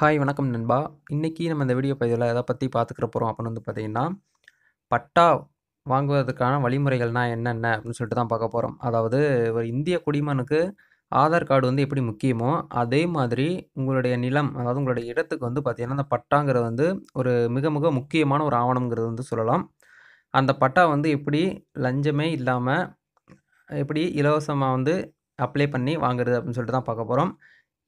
hi வணக்கம் நண்பா இன்றைக்கி நம்ம இந்த வீடியோ பதிவில் எதை பற்றி பார்த்துக்கிற போகிறோம் அப்படின்னு வந்து பார்த்திங்கன்னா பட்டா வாங்குவதற்கான வழிமுறைகள்னால் என்னென்ன அப்படின்னு சொல்லிட்டு தான் பார்க்க போகிறோம் அதாவது ஒரு இந்திய குடிமனுக்கு ஆதார் கார்டு வந்து எப்படி முக்கியமோ அதே மாதிரி உங்களுடைய நிலம் அதாவது உங்களுடைய இடத்துக்கு வந்து பார்த்திங்கன்னா அந்த பட்டாங்கிறது வந்து ஒரு மிக மிக முக்கியமான ஒரு ஆவணங்கிறது வந்து சொல்லலாம் அந்த பட்டா வந்து எப்படி லஞ்சமே இல்லாமல் எப்படி இலவசமாக வந்து அப்ளை பண்ணி வாங்குறது அப்படின்னு சொல்லிட்டு தான் பார்க்க போகிறோம்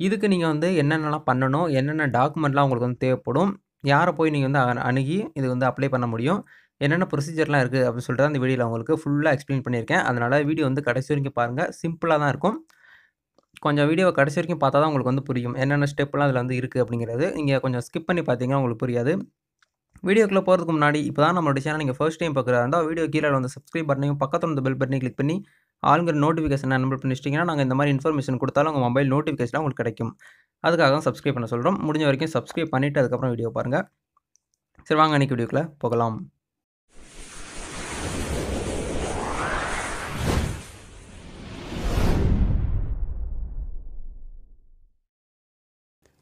இதுக்கு நீங்கள் வந்து என்னென்னலாம் பண்ணணும் என்னென்ன டாக்குமெண்ட்லாம் உங்களுக்கு வந்து தேவைப்படும் யாரை போய் நீங்கள் வந்து அணுகி இது வந்து அப்ளை பண்ண முடியும் என்னென்ன ப்ரொசீஜர்லாம் இருக்குது அப்படின்னு சொல்லிட்டு அந்த வீடியோவில் உங்களுக்கு ஃபுல்லாக எக்ஸ்பிளைன் பண்ணியிருக்கேன் அதனால் வீடியோ வந்து கடைசி வரைக்கும் பாருங்கள் சிம்பிளாக தான் இருக்கும் கொஞ்சம் வீடியோவை கடைசி வரைக்கும் பார்த்தா தான் உங்களுக்கு வந்து புரியும் என்னென்ன ஸ்டெப்லாம் அதில் வந்து இருக்குது அப்படிங்கிறது நீங்கள் கொஞ்சம் ஸ்கிப் பண்ணி பார்த்தீங்கன்னா உங்களுக்கு புரியாது வீடியோக்குள்ளே போகிறதுக்கு முன்னாடி இப்போ தான் நம்மளுடைய சேனல் நீங்கள் ஃபர்ஸ்ட் டைம் பார்க்குறதா இருந்தால் வீடியோ கீழே வந்து சப்ஸ்கிரைப் பண்ணி பக்கத்தில் வந்து பெல் பண்ணி கிளிக் பண்ணி ஆளுங்கிற நோட்டிஃபிகேஷன் நம்பர் பண்ணிட்டீங்கன்னா நாங்கள் இந்த மாதிரி இன்ஃபர்மேஷன் கொடுத்தாலும் உங்கள் மொபைல் நோட்டிஃபிகேஷன் உங்களுக்கு கிடைக்கும் அதுக்காக தான் சப்ஸ்கிரைப் பண்ண சொல்கிறோம் முடிஞ்ச வரைக்கும் சப்ஸ்கிரைப் பண்ணிவிட்டு அதுக்கப்புறம் வீடியோ பாருங்கள் சரி வாங்க அன்றைக்கி வீடியோக்குள்ளே போகலாம்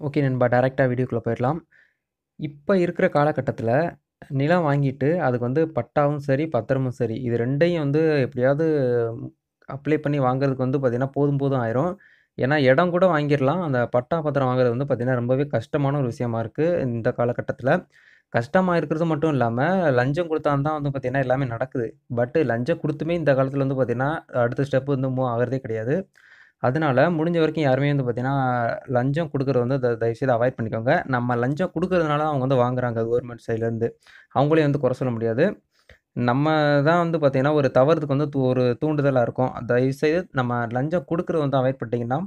ஓகே நண்பா டேரெக்டாக வீடியோக்குள்ளே போயிடலாம் இப்போ இருக்கிற காலகட்டத்தில் நிலம் வாங்கிட்டு அதுக்கு வந்து பட்டாவும் சரி பத்திரமும் சரி இது ரெண்டையும் வந்து எப்படியாவது அப்ளை பண்ணி வாங்குறதுக்கு வந்து பார்த்திங்கன்னா போதும் போதும் ஆயிரும் ஏன்னா இடம் கூட வாங்கிடலாம் அந்த பட்டா பத்திரம் வாங்குறது வந்து பார்த்திங்கன்னா ரொம்பவே கஷ்டமான ஒரு விஷயமா இருக்குது இந்த காலகட்டத்தில் கஷ்டமாக இருக்கிறது மட்டும் இல்லாமல் லஞ்சம் கொடுத்தா வந்து பார்த்திங்கன்னா எல்லாமே நடக்குது பட்டு லஞ்சம் கொடுத்துமே இந்த காலத்தில் வந்து பார்த்திங்கன்னா அடுத்த ஸ்டெப்பு வந்து மூவ் ஆகிறதே கிடையாது அதனால் முடிஞ்ச வரைக்கும் யாருமே வந்து பார்த்திங்கன்னா லஞ்சம் கொடுக்குறது வந்து தயவுசெய்து அவாய்ட் பண்ணிக்கோங்க நம்ம லஞ்சம் கொடுக்கறதுனால அவங்க வந்து வாங்குறாங்க கவர்மெண்ட் சைட்லேருந்து அவங்களையும் வந்து குறை சொல்ல முடியாது நம்ம தான் வந்து பார்த்திங்கன்னா ஒரு தவறுதுக்கு வந்து தூ ஒரு தூண்டுதலாக இருக்கும் தயவுசெய்து நம்ம லஞ்சம் கொடுக்குறது வந்து அவாய்ட் பண்ணிட்டிங்கன்னா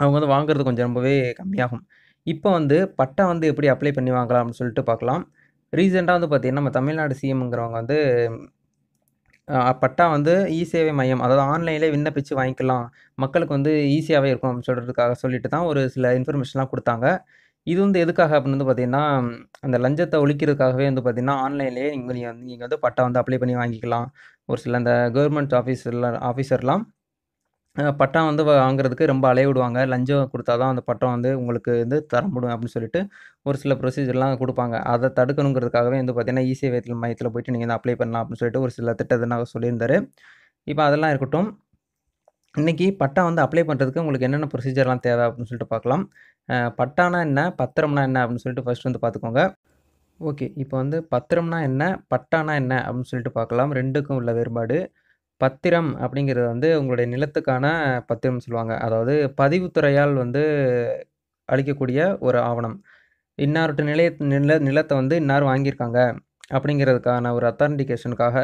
அவங்க வந்து வாங்குறது கொஞ்சம் ரொம்பவே கம்மியாகும் இப்போ வந்து பட்டா வந்து எப்படி அப்ளை பண்ணி வாங்கலாம்னு சொல்லிட்டு பார்க்கலாம் ரீசெண்டாக வந்து பார்த்திங்கன்னா நம்ம தமிழ்நாடு சிஎம்ங்கிறவங்க வந்து பட்டா வந்து இ சேவை மையம் அதாவது ஆன்லைனில் விண்ணப்பித்து வாங்கிக்கலாம் மக்களுக்கு வந்து ஈஸியாகவே இருக்கும் அப்படின்னு சொல்கிறதுக்காக சொல்லிட்டு தான் ஒரு சில இன்ஃபர்மேஷன்லாம் கொடுத்தாங்க இது வந்து எதுக்காக அப்படின்னு வந்து பார்த்தீங்கன்னா அந்த லஞ்சத்தை ஒழிக்கிறதுக்காகவே வந்து பார்த்திங்கன்னா ஆன்லைன்லேயே நீங்கள் நீங்கள் வந்து நீங்கள் வந்து பட்டா வந்து அப்ளை பண்ணி வாங்கிக்கலாம் ஒரு சில அந்த கவர்மெண்ட் ஆஃபீஸரில் ஆஃபீஸர்லாம் பட்டா வந்து வாங்குறதுக்கு ரொம்ப அலைய விடுவாங்க லஞ்சம் கொடுத்தா தான் அந்த பட்டம் வந்து உங்களுக்கு வந்து தர முடியும் அப்படின்னு சொல்லிட்டு ஒரு சில ப்ரொசீஜர்லாம் கொடுப்பாங்க அதை தடுக்கணுங்கிறதுக்காகவே வந்து பார்த்திங்கன்னா இ e வயத்தில் மையத்தில் போயிட்டு நீங்கள் வந்து அப்ளை பண்ணலாம் அப்படின்னு சொல்லிட்டு ஒரு சில திட்டத்தை நான் சொல்லியிருந்தார் இப்போ அதெல்லாம் இருக்கட்டும் இன்றைக்கி பட்டா வந்து அப்ளை பண்ணுறதுக்கு உங்களுக்கு என்னென்ன ப்ரொசீஜர்லாம் தேவை அப்படின்னு சொல்லிட்டு பார்க்கலாம் பட்டானா என்ன பத்திரம்னா என்ன அப்படின்னு சொல்லிட்டு ஃபஸ்ட் வந்து பார்த்துக்கோங்க ஓகே இப்போ வந்து பத்திரம்னா என்ன பட்டானா என்ன அப்படின்னு சொல்லிட்டு பார்க்கலாம் ரெண்டுக்கும் உள்ள வேறுபாடு பத்திரம் அப்படிங்கிறது வந்து உங்களுடைய நிலத்துக்கான பத்திரம் சொல்லுவாங்க அதாவது பதிவுத்துறையால் வந்து அளிக்கக்கூடிய ஒரு ஆவணம் இன்னார்ட்ட நிலைய நில நிலத்தை வந்து இன்னார் வாங்கியிருக்காங்க அப்படிங்கிறதுக்கான ஒரு அத்தாரண்டிகேஷனுக்காக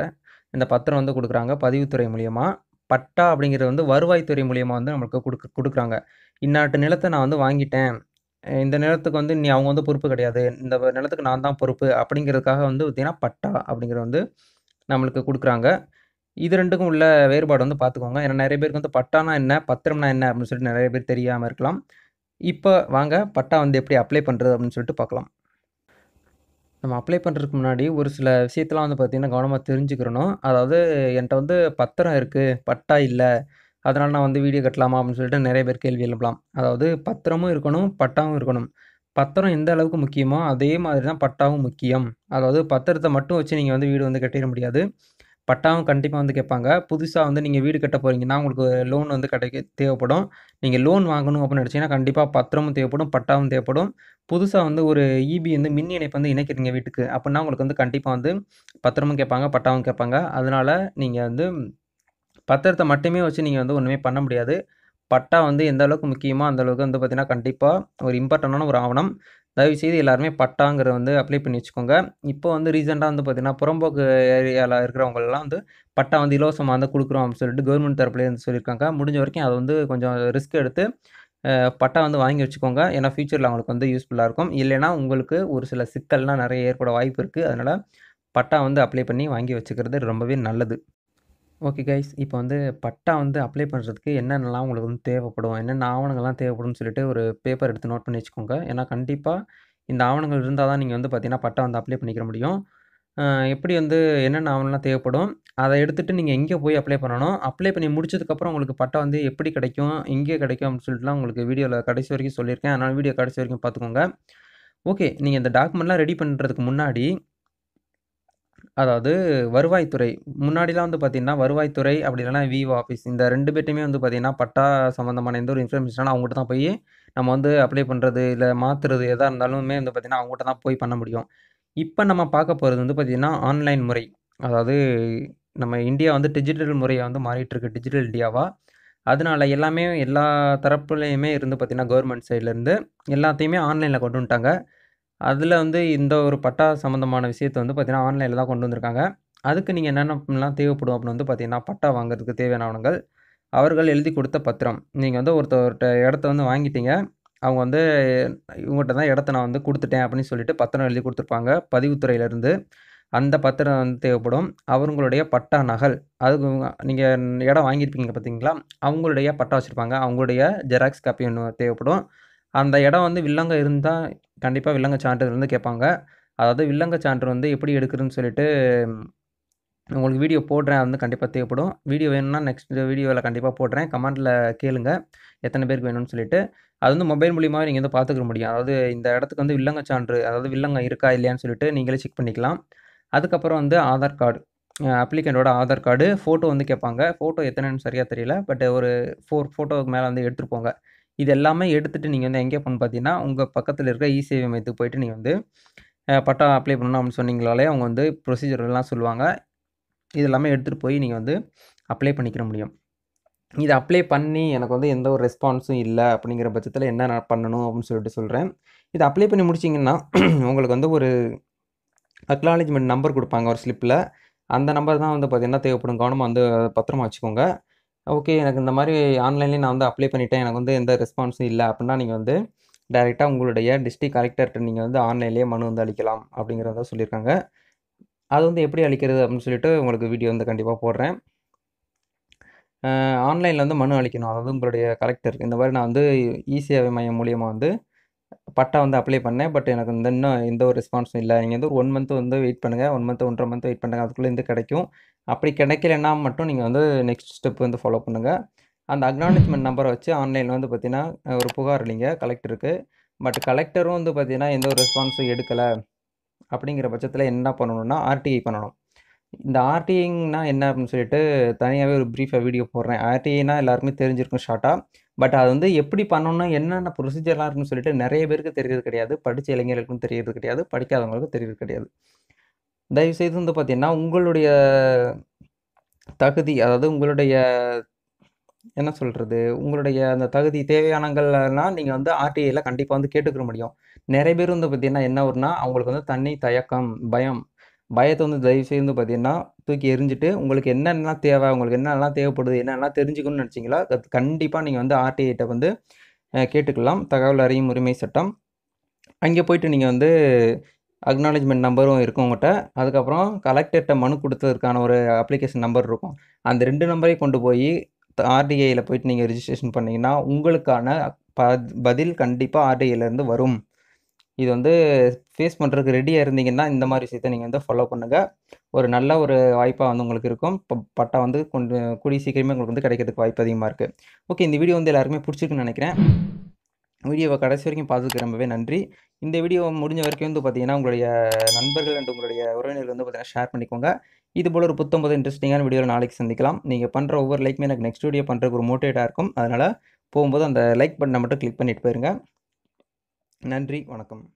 இந்த பத்திரம் வந்து கொடுக்குறாங்க பதிவுத்துறை மூலியமாக பட்டா அப்படிங்கிறது வந்து வருவாய்த்துறை மூலியமாக வந்து நம்மளுக்கு கொடுக்கு கொடுக்குறாங்க இன்னாட்டு நிலத்தை நான் வந்து வாங்கிட்டேன் இந்த நிலத்துக்கு வந்து நீ அவங்க வந்து பொறுப்பு கிடையாது இந்த நிலத்துக்கு நான் தான் பொறுப்பு அப்படிங்கிறதுக்காக வந்து பார்த்திங்கன்னா பட்டா அப்படிங்கிறது வந்து நம்மளுக்கு கொடுக்குறாங்க இது ரெண்டுக்கும் உள்ள வேறுபாடு வந்து பார்த்துக்கோங்க ஏன்னா நிறைய பேருக்கு வந்து பட்டானா என்ன பத்திரம்னா என்ன அப்படின்னு சொல்லிட்டு நிறைய பேர் தெரியாமல் இருக்கலாம் இப்போ வாங்க பட்டா வந்து எப்படி அப்ளை பண்ணுறது அப்படின்னு சொல்லிட்டு பார்க்கலாம் நம்ம அப்ளை பண்ணுறதுக்கு முன்னாடி ஒரு சில விஷயத்தெலாம் வந்து பார்த்திங்கன்னா கவனமாக தெரிஞ்சுக்கிறணும் அதாவது என்கிட்ட வந்து பத்திரம் இருக்குது பட்டா இல்லை அதனால் நான் வந்து வீடியோ கட்டலாமா அப்படின்னு சொல்லிட்டு நிறைய பேர் கேள்வி எழுப்பலாம் அதாவது பத்திரமும் இருக்கணும் பட்டாவும் இருக்கணும் பத்திரம் எந்த அளவுக்கு முக்கியமோ அதே மாதிரி தான் பட்டாவும் முக்கியம் அதாவது பத்திரத்தை மட்டும் வச்சு நீங்கள் வந்து வீடு வந்து கட்டிட முடியாது பட்டாவும் கண்டிப்பாக வந்து கேட்பாங்க புதுசாக வந்து நீங்கள் வீடு கட்ட போகிறீங்கன்னா உங்களுக்கு லோன் வந்து கிடைக்க தேவைப்படும் நீங்கள் லோன் வாங்கணும் அப்படின்னு நினச்சிங்கன்னா கண்டிப்பாக பத்திரமும் தேவைப்படும் பட்டாவும் தேவைப்படும் புதுசாக வந்து ஒரு இபி e வந்து மின் இணைப்பு வந்து இணைக்கிறீங்க வீட்டுக்கு அப்படின்னா உங்களுக்கு வந்து கண்டிப்பாக வந்து பத்திரமும் கேட்பாங்க பட்டாவும் கேட்பாங்க அதனால் நீங்கள் வந்து பத்திரத்தை மட்டுமே வச்சு நீங்கள் வந்து ஒன்றுமே பண்ண முடியாது பட்டா வந்து எந்த அளவுக்கு முக்கியமோ அந்த அளவுக்கு வந்து பார்த்தீங்கன்னா கண்டிப்பாக ஒரு இம்பார்ட்டண்டான ஒரு ஆவணம் தயவுசெய்து எல்லாருமே பட்டாங்கிறத வந்து அப்ளை பண்ணி வச்சுக்கோங்க இப்போ வந்து ரீசெண்டாக வந்து பார்த்தீங்கன்னா புறம்போக்கு ஏரியாவில் இருக்கிறவங்களெல்லாம் வந்து பட்டா வந்து இலவசமாக வந்து கொடுக்குறோம் அப்படின்னு சொல்லிட்டு கவர்மெண்ட் தரப்புலேயே வந்து சொல்லியிருக்காங்க முடிஞ்ச வரைக்கும் அதை வந்து கொஞ்சம் ரிஸ்க் எடுத்து பட்டா வந்து வாங்கி வச்சுக்கோங்க ஏன்னா ஃபியூச்சரில் அவங்களுக்கு வந்து யூஸ்ஃபுல்லாக இருக்கும் இல்லைனா உங்களுக்கு ஒரு சில சிக்கல்லாம் நிறைய ஏற்பட வாய்ப்பு இருக்குது அதனால் பட்டா வந்து அப்ளை பண்ணி வாங்கி வச்சுக்கிறது ரொம்பவே நல்லது ஓகே கைஸ் இப்போ வந்து பட்டா வந்து அப்ளை பண்ணுறதுக்கு என்னென்னலாம் உங்களுக்கு வந்து தேவைப்படும் என்னென்ன ஆவணங்கள்லாம் தேவைப்படும்னு சொல்லிட்டு ஒரு பேப்பர் எடுத்து நோட் பண்ணி வச்சுக்கோங்க ஏன்னா கண்டிப்பாக இந்த ஆவணங்கள் இருந்தால் தான் நீங்கள் வந்து பார்த்தீங்கன்னா பட்டா வந்து அப்ளை பண்ணிக்கிற முடியும் எப்படி வந்து என்னென்ன ஆவணம்லாம் தேவைப்படும் அதை எடுத்துகிட்டு நீங்கள் எங்கே போய் அப்ளை பண்ணணும் அப்ளை பண்ணி முடிச்சதுக்கப்புறம் உங்களுக்கு பட்டா வந்து எப்படி கிடைக்கும் எங்கே கிடைக்கும் அப்படின்னு சொல்லிட்டுலாம் உங்களுக்கு வீடியோவில் கடைசி வரைக்கும் சொல்லியிருக்கேன் அதனால் வீடியோ கடைசி வரைக்கும் பார்த்துக்கோங்க ஓகே நீங்கள் இந்த டாக்குமெண்ட்லாம் ரெடி பண்ணுறதுக்கு முன்னாடி அதாவது வருவாய்த்துறை முன்னாடிலாம் வந்து பார்த்திங்கன்னா வருவாய்த்துறை அப்படி இல்லைனா விஓ ஆஃபீஸ் இந்த ரெண்டு பேர்ட்டையுமே வந்து பார்த்தீங்கன்னா பட்டா சம்மந்தமான எந்த ஒரு இன்ஃபர்மேஷனாலும் அவங்ககிட்ட தான் போய் நம்ம வந்து அப்ளை பண்ணுறது இல்லை மாற்றுறது எதாக இருந்தாலுமே வந்து பார்த்திங்கன்னா அவங்ககிட்ட தான் போய் பண்ண முடியும் இப்போ நம்ம பார்க்க போகிறது வந்து பார்த்திங்கன்னா ஆன்லைன் முறை அதாவது நம்ம இந்தியா வந்து டிஜிட்டல் முறையை வந்து மாறிட்டுருக்கு டிஜிட்டல் இந்தியாவாக அதனால எல்லாமே எல்லா தரப்புலையுமே இருந்து பார்த்திங்கன்னா கவர்மெண்ட் சைட்லேருந்து எல்லாத்தையுமே ஆன்லைனில் கொண்டு வந்துட்டாங்க அதில் வந்து இந்த ஒரு பட்டா சம்மந்தமான விஷயத்தை வந்து பார்த்திங்கன்னா ஆன்லைனில் தான் கொண்டு வந்திருக்காங்க அதுக்கு நீங்கள் என்னென்னலாம் தேவைப்படும் அப்படின்னு வந்து பார்த்திங்கன்னா பட்டா வாங்குறதுக்கு தேவையான ஆவணங்கள் அவர்கள் எழுதி கொடுத்த பத்திரம் நீங்கள் வந்து ஒருத்தர்கிட்ட இடத்த வந்து வாங்கிட்டீங்க அவங்க வந்து இவங்ககிட்ட தான் இடத்த நான் வந்து கொடுத்துட்டேன் அப்படின்னு சொல்லிட்டு பத்திரம் எழுதி கொடுத்துருப்பாங்க பதிவுத்துறையிலேருந்து அந்த பத்திரம் வந்து தேவைப்படும் அவங்களுடைய பட்டா நகல் அதுக்கு நீங்கள் இடம் வாங்கியிருப்பீங்க பார்த்தீங்களா அவங்களுடைய பட்டா வச்சுருப்பாங்க அவங்களுடைய ஜெராக்ஸ் காப்பி ஒன்று தேவைப்படும் அந்த இடம் வந்து வில்லங்க இருந்தால் கண்டிப்பாக வில்லங்க சான்றிதழ் வந்து கேட்பாங்க அதாவது வில்லங்க சான்று வந்து எப்படி எடுக்கிறதுன்னு சொல்லிட்டு உங்களுக்கு வீடியோ போடுறேன் வந்து கண்டிப்பாக தேவைப்படும் வீடியோ வேணும்னா நெக்ஸ்ட் வீடியோவில் கண்டிப்பாக போடுறேன் கமெண்டில் கேளுங்க எத்தனை பேருக்கு வேணும்னு சொல்லிட்டு அது வந்து மொபைல் மூலியமாக நீங்கள் வந்து பார்த்துக்க முடியும் அதாவது இந்த இடத்துக்கு வந்து வில்லங்க சான்று அதாவது வில்லங்க இருக்கா இல்லையான்னு சொல்லிட்டு நீங்களே செக் பண்ணிக்கலாம் அதுக்கப்புறம் வந்து ஆதார் கார்டு அப்ளிகண்டோட ஆதார் கார்டு ஃபோட்டோ வந்து கேட்பாங்க ஃபோட்டோ எத்தனைன்னு சரியாக தெரியல பட் ஒரு ஃபோர் ஃபோட்டோவுக்கு மேலே வந்து எடுத்துருப்போங்க இது எல்லாமே எடுத்துகிட்டு நீங்கள் வந்து எங்கே போகணும் பார்த்தீங்கன்னா உங்கள் பக்கத்தில் இருக்க இ சேவை மையத்துக்கு போயிட்டு நீங்கள் வந்து பட்டம் அப்ளை பண்ணணும் அப்படின்னு சொன்னீங்களாலே அவங்க வந்து ப்ரொசீஜர்லாம் சொல்லுவாங்க இது எல்லாமே எடுத்துகிட்டு போய் நீங்கள் வந்து அப்ளை பண்ணிக்கிற முடியும் இது அப்ளை பண்ணி எனக்கு வந்து எந்த ஒரு ரெஸ்பான்ஸும் இல்லை அப்படிங்கிற பட்சத்தில் என்ன பண்ணணும் அப்படின்னு சொல்லிட்டு சொல்கிறேன் இது அப்ளை பண்ணி முடிச்சிங்கன்னா உங்களுக்கு வந்து ஒரு அக்னாலேஜ்மெண்ட் நம்பர் கொடுப்பாங்க ஒரு ஸ்லிப்பில் அந்த நம்பர் தான் வந்து பார்த்திங்கன்னா தேவைப்படும் கவனமாக வந்து பத்திரமா வச்சுக்கோங்க ஓகே எனக்கு இந்த மாதிரி ஆன்லைன்லேயே நான் வந்து அப்ளை பண்ணிவிட்டேன் எனக்கு வந்து எந்த ரெஸ்பான்ஸும் இல்லை அப்படின்னா நீங்கள் வந்து டைரெக்டாக உங்களுடைய டிஸ்ட்ரிக் கலெக்டர்கிட்ட நீங்கள் வந்து ஆன்லைன்லேயே மனு வந்து அளிக்கலாம் அப்படிங்கிறத சொல்லியிருக்காங்க அது வந்து எப்படி அளிக்கிறது அப்படின்னு சொல்லிட்டு உங்களுக்கு வீடியோ வந்து கண்டிப்பாக போடுறேன் ஆன்லைனில் வந்து மனு அளிக்கணும் அதாவது உங்களுடைய கலெக்டர் இந்த மாதிரி நான் வந்து இசேவை மையம் மூலியமாக வந்து பட்டா வந்து அப்ளை பண்ணேன் பட் எனக்கு இந்த இன்னும் எந்த ஒரு ரெஸ்பான்ஸும் இல்லை நீங்கள் வந்து ஒரு ஒன் மந்த் வந்து வெயிட் பண்ணுங்கள் ஒன் மந்த் ஒன்றரை மந்த் வெயிட் பண்ணுங்கள் அதுக்குள்ளே இருந்து கிடைக்கும் அப்படி கிடைக்கலன்னா மட்டும் நீங்கள் வந்து நெக்ஸ்ட் ஸ்டெப் வந்து ஃபாலோ பண்ணுங்கள் அந்த அக்னாலஜ்மெண்ட் நம்பரை வச்சு ஆன்லைனில் வந்து பார்த்தீங்கன்னா ஒரு புகார் இல்லைங்க கலெக்டருக்கு பட் கலெக்டரும் வந்து பார்த்தீங்கன்னா எந்த ஒரு ரெஸ்பான்ஸும் எடுக்கலை அப்படிங்கிற பட்சத்தில் என்ன பண்ணணும்னா ஆர்டிஐ பண்ணணும் இந்த ஆர்டிஐங்கன்னா என்ன அப்படின்னு சொல்லிட்டு தனியாகவே ஒரு ப்ரீஃபாக வீடியோ போடுறேன் ஆர்டிஐனா எல்லாருமே தெரிஞ்சிருக்கும் ஷார்ட்டாக பட் அது வந்து எப்படி பண்ணணும் என்னென்ன ப்ரொசீஜர்லாம் இருக்குன்னு சொல்லிட்டு நிறைய பேருக்கு தெரியறது கிடையாது படித்த இளைஞர்களுக்கும் தெரியறது கிடையாது படிக்காதவங்களுக்கும் தெரியறது கிடையாது தயவுசெய்து வந்து பார்த்திங்கன்னா உங்களுடைய தகுதி அதாவது உங்களுடைய என்ன சொல்கிறது உங்களுடைய அந்த தகுதி தேவையானங்கள்லாம் நீங்கள் வந்து ஆர்டிஐயில் கண்டிப்பாக வந்து கேட்டுக்கிற முடியும் நிறைய பேர் வந்து பார்த்திங்கன்னா என்ன ஒருனா அவங்களுக்கு வந்து தண்ணி தயக்கம் பயம் பயத்தை வந்து தயவு செய்து பார்த்தீங்கன்னா தூக்கி எரிஞ்சுட்டு உங்களுக்கு என்னென்னலாம் தேவை உங்களுக்கு என்னென்னலாம் தேவைப்படுது என்னென்னலாம் தெரிஞ்சுக்கணும்னு நினச்சிங்களா கண்டிப்பாக நீங்கள் வந்து ஆர்டிஐட்ட வந்து கேட்டுக்கலாம் தகவல் அறியும் உரிமை சட்டம் அங்கே போயிட்டு நீங்கள் வந்து அக்னாலேஜ்மெண்ட் நம்பரும் இருக்கும் உங்கள்கிட்ட அதுக்கப்புறம் கலெக்டர்கிட்ட மனு கொடுத்ததுக்கான ஒரு அப்ளிகேஷன் நம்பர் இருக்கும் அந்த ரெண்டு நம்பரையும் கொண்டு போய் ஆர்டிஐயில் போயிட்டு நீங்கள் ரிஜிஸ்ட்ரேஷன் பண்ணிங்கன்னா உங்களுக்கான ப பதில் கண்டிப்பாக ஆர்டிஐலேருந்து வரும் இது வந்து ஃபேஸ் பண்ணுறதுக்கு ரெடியாக இருந்தீங்கன்னா இந்த மாதிரி விஷயத்தை நீங்கள் வந்து ஃபாலோ பண்ணுங்கள் ஒரு நல்ல ஒரு வாய்ப்பாக வந்து உங்களுக்கு இருக்கும் இப்போ பட்டா வந்து கொண்டு கூடிய சீக்கிரமே உங்களுக்கு வந்து கிடைக்கிறதுக்கு வாய்ப்பு அதிகமாக இருக்குது ஓகே இந்த வீடியோ வந்து எல்லாருக்குமே பிடிச்சிருக்குன்னு நினைக்கிறேன் வீடியோவை கடைசி வரைக்கும் பார்த்துக்கு ரொம்பவே நன்றி இந்த வீடியோ முடிஞ்ச வரைக்கும் வந்து பார்த்தீங்கன்னா உங்களுடைய நண்பர்கள் அண்ட் உங்களுடைய உறவினர்கள் வந்து பார்த்தீங்கன்னா ஷேர் பண்ணிக்கோங்க இது போல் ஒரு புத்தம்பது இன்ட்ரெஸ்டிங்கான வீடியோவில் நாளைக்கு சந்திக்கலாம் நீங்கள் பண்ணுற ஒவ்வொரு லைக்குமே எனக்கு நெக்ஸ்ட் வீடியோ பண்ணுறதுக்கு ஒரு மோட்டிவேட்டாக இருக்கும் அதனால் போகும்போது அந்த லைக் பட்டனை மட்டும் கிளிக் பண்ணிட்டு போயிருங்க நன்றி வணக்கம்